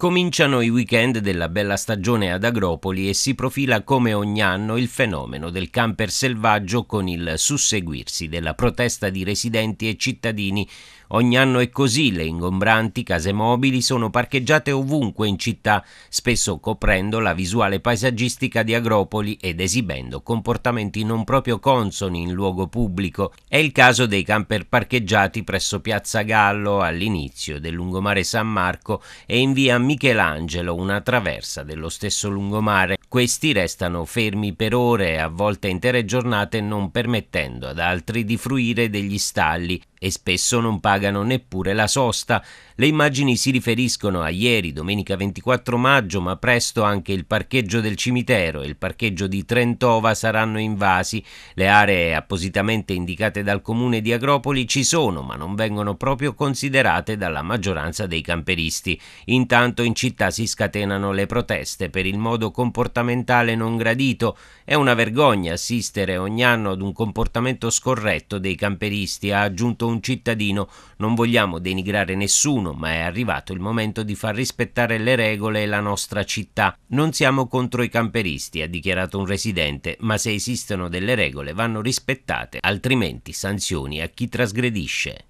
Cominciano i weekend della bella stagione ad Agropoli e si profila come ogni anno il fenomeno del camper selvaggio con il susseguirsi della protesta di residenti e cittadini. Ogni anno è così, le ingombranti case mobili sono parcheggiate ovunque in città, spesso coprendo la visuale paesaggistica di Agropoli ed esibendo comportamenti non proprio consoni in luogo pubblico. È il caso dei camper parcheggiati presso Piazza Gallo all'inizio del lungomare San Marco e in via Michelangelo una traversa dello stesso lungomare. Questi restano fermi per ore, a volte intere giornate, non permettendo ad altri di fruire degli stalli e spesso non pagano neppure la sosta. Le immagini si riferiscono a ieri, domenica 24 maggio, ma presto anche il parcheggio del cimitero e il parcheggio di Trentova saranno invasi. Le aree appositamente indicate dal comune di Agropoli ci sono, ma non vengono proprio considerate dalla maggioranza dei camperisti. Intanto in città si scatenano le proteste per il modo comportamentale non gradito. È una vergogna assistere ogni anno ad un comportamento scorretto dei camperisti, ha aggiunto un cittadino. Non vogliamo denigrare nessuno, ma è arrivato il momento di far rispettare le regole e la nostra città. Non siamo contro i camperisti, ha dichiarato un residente, ma se esistono delle regole vanno rispettate, altrimenti sanzioni a chi trasgredisce.